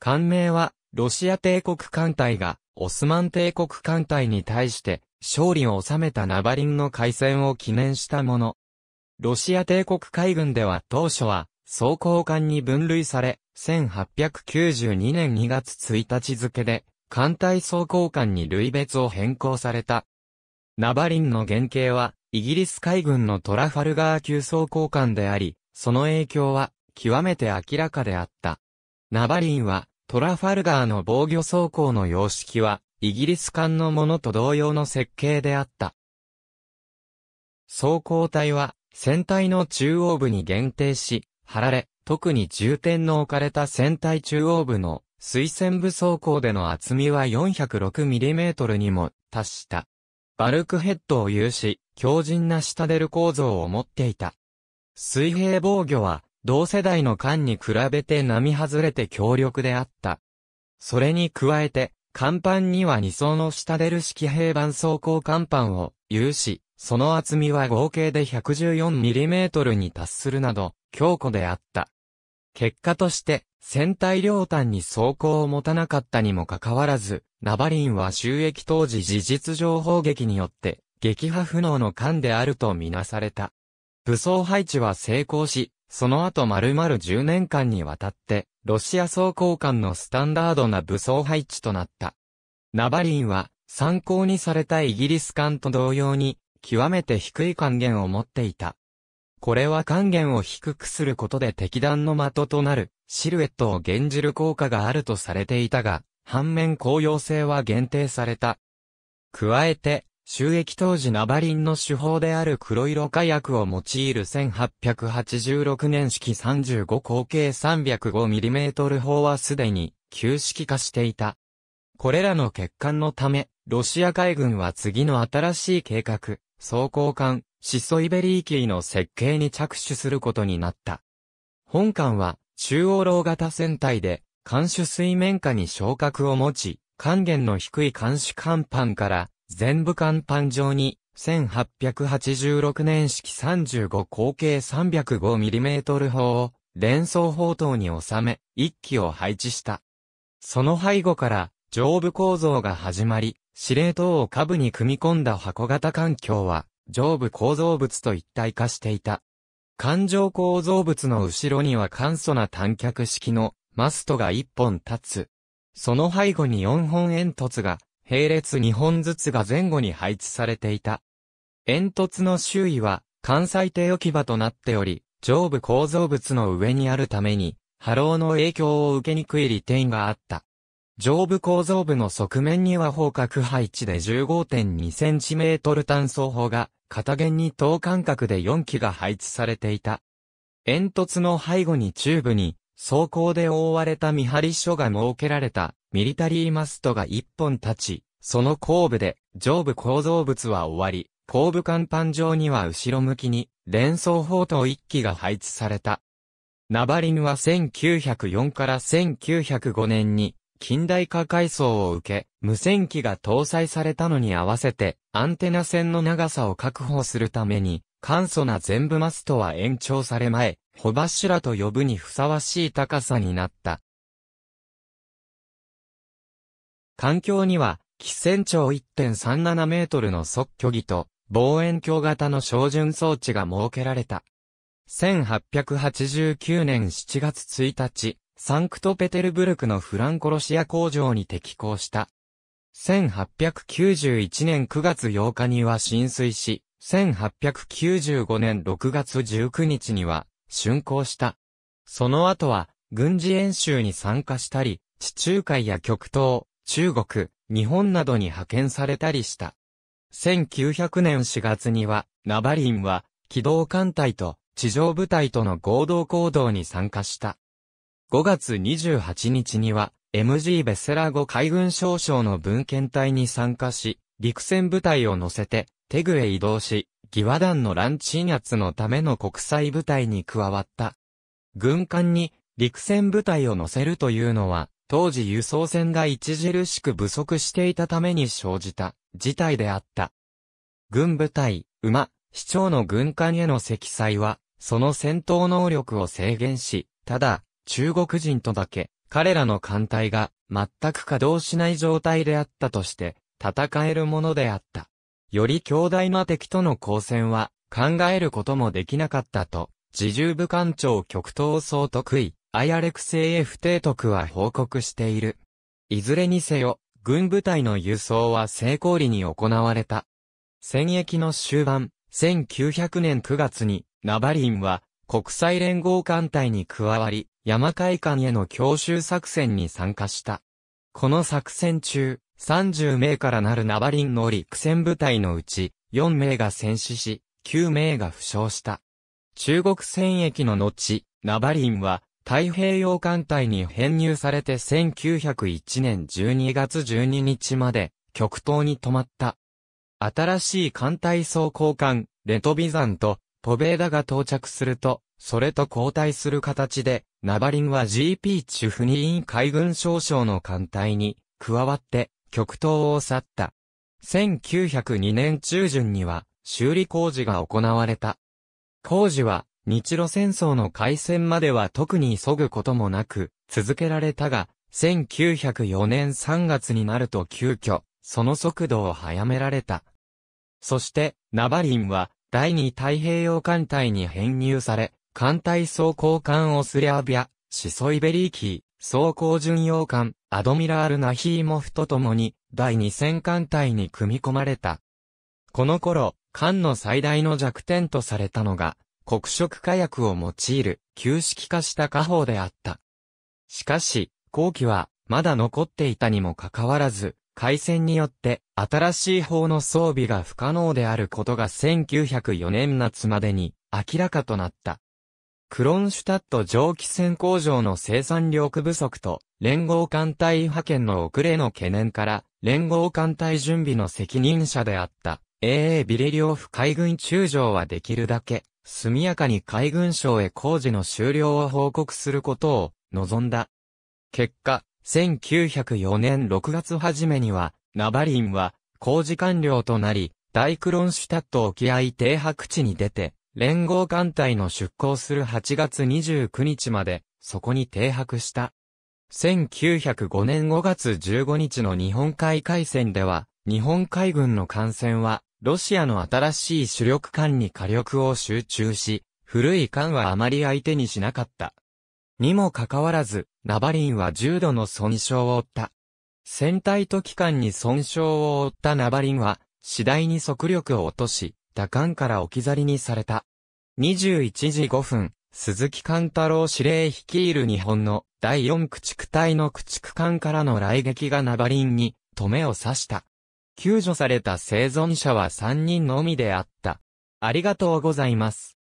艦名は、ロシア帝国艦隊が、オスマン帝国艦隊に対して、勝利を収めたナバリンの海戦を記念したもの。ロシア帝国海軍では当初は、装甲艦に分類され、1892年2月1日付で、艦隊装甲艦に類別を変更された。ナバリンの原型は、イギリス海軍のトラファルガー級装甲艦であり、その影響は、極めて明らかであった。ナバリンは、トラファルガーの防御走行の様式は、イギリス艦のものと同様の設計であった。走行体は、船体の中央部に限定し、貼られ、特に重点の置かれた船体中央部の水線部走行での厚みは 406mm にも達した。バルクヘッドを有し、強靭な下出る構造を持っていた。水平防御は、同世代の艦に比べて並外れて強力であった。それに加えて、甲板には2層の下出る式平板装甲甲板を有し、その厚みは合計で 114mm に達するなど、強固であった。結果として、船体両端に装甲を持たなかったにもかかわらず、ナバリンは収益当時事実上砲撃によって、撃破不能の艦であるとみなされた。武装配置は成功し、その後丸々10年間にわたって、ロシア総交換のスタンダードな武装配置となった。ナバリンは、参考にされたイギリス艦と同様に、極めて低い還元を持っていた。これは還元を低くすることで敵弾の的となる、シルエットを減じる効果があるとされていたが、反面効用性は限定された。加えて、収益当時ナバリンの手法である黒色火薬を用いる1886年式35口径 305mm 砲はすでに旧式化していた。これらの欠陥のため、ロシア海軍は次の新しい計画、装甲艦、シソイベリーキーの設計に着手することになった。本艦は、中央楼型船体で、艦首水面下に昇格を持ち、還元の低い艦首甲板から、全部甲板上に、1886年式35口径 305mm 砲を、連装砲塔に収め、1機を配置した。その背後から、上部構造が始まり、司令塔を下部に組み込んだ箱型環境は、上部構造物と一体化していた。環状構造物の後ろには簡素な短脚式のマストが1本立つ。その背後に4本煙突が並列2本ずつが前後に配置されていた。煙突の周囲は関西艇置き場となっており、上部構造物の上にあるために、波浪の影響を受けにくい利点があった。上部構造部の側面には方角配置で 15.2cm 単素砲が、片弦に等間隔で4機が配置されていた。煙突の背後に中部に走行で覆われた見張り所が設けられた、ミリタリーマストが一本立ち、その後部で、上部構造物は終わり、後部甲板上には後ろ向きに、連装砲塔一機が配置された。ナバリヌは1904から1905年に、近代化改装を受け、無線機が搭載されたのに合わせて、アンテナ線の長さを確保するために、簡素な全部マストは延長され前、穂柱と呼ぶにふさわしい高さになった。環境には、基線長1.37メートルの即距儀と、望遠鏡型の照準装置が設けられた。1889年7月1日、サンクトペテルブルクのフランコロシア工場に適行した。1891年9月8日には浸水し、1895年6月19日には竣工した。その後は、軍事演習に参加したり、地中海や極東、中国、日本などに派遣されたりした。1900年4月には、ナバリンは、機動艦隊と地上部隊との合同行動に参加した。5月28日には、MG ベセラゴ海軍少将の文献隊に参加し、陸戦部隊を乗せて、テグへ移動し、義和団の乱鎮圧のための国際部隊に加わった。軍艦に陸戦部隊を乗せるというのは、当時輸送船が著しく不足していたために生じた事態であった。軍部隊、馬、市長の軍艦への積載は、その戦闘能力を制限し、ただ、中国人とだけ、彼らの艦隊が全く稼働しない状態であったとして、戦えるものであった。より強大な敵との交戦は考えることもできなかったと、自重部艦長極東総得意、アイアレクセイエフ提督は報告している。いずれにせよ、軍部隊の輸送は成功裏に行われた。戦役の終盤、1900年9月に、ナバリンは、国際連合艦隊に加わり、山海艦への強襲作戦に参加した。この作戦中、30名からなるナバリンの陸戦部隊のうち、4名が戦死し、9名が負傷した。中国戦役の後、ナバリンは太平洋艦隊に編入されて1901年12月12日まで極東に止まった。新しい艦隊総交艦、レトビザンとポベーダが到着すると、それと交代する形で、ナバリンは GP チュフニーン海軍少将の艦隊に加わって極東を去った。1902年中旬には修理工事が行われた。工事は日露戦争の開戦までは特に急ぐこともなく続けられたが、1904年3月になると急遽、その速度を早められた。そして、ナバリンは第二太平洋艦隊に編入され、艦隊総交換をスリャービア、シソイベリーキー、装甲巡洋艦、アドミラール・ナヒーモフと共に、第二戦艦隊に組み込まれた。この頃、艦の最大の弱点とされたのが、黒色火薬を用いる、旧式化した火砲であった。しかし、後期は、まだ残っていたにもかかわらず、海戦によって、新しい砲の装備が不可能であることが1904年夏までに、明らかとなった。クロンシュタット蒸気船工場の生産力不足と、連合艦隊派遣の遅れの懸念から、連合艦隊準備の責任者であった、AA ビレリオフ海軍中将はできるだけ、速やかに海軍省へ工事の終了を報告することを望んだ。結果、1904年6月初めには、ナバリンは工事完了となり、大クロンシュタット沖合停泊地に出て、連合艦隊の出港する8月29日まで、そこに停泊した。1905年5月15日の日本海海戦では、日本海軍の艦船は、ロシアの新しい主力艦に火力を集中し、古い艦はあまり相手にしなかった。にもかかわらず、ナバリンは重度の損傷を負った。戦隊と機関に損傷を負ったナバリンは、次第に速力を落とし、打艦から置き去りにされた。21時5分、鈴木貫太郎司令率いる日本の第4駆逐隊の駆逐艦からの雷撃がナバリンに止めを刺した。救助された生存者は3人のみであった。ありがとうございます。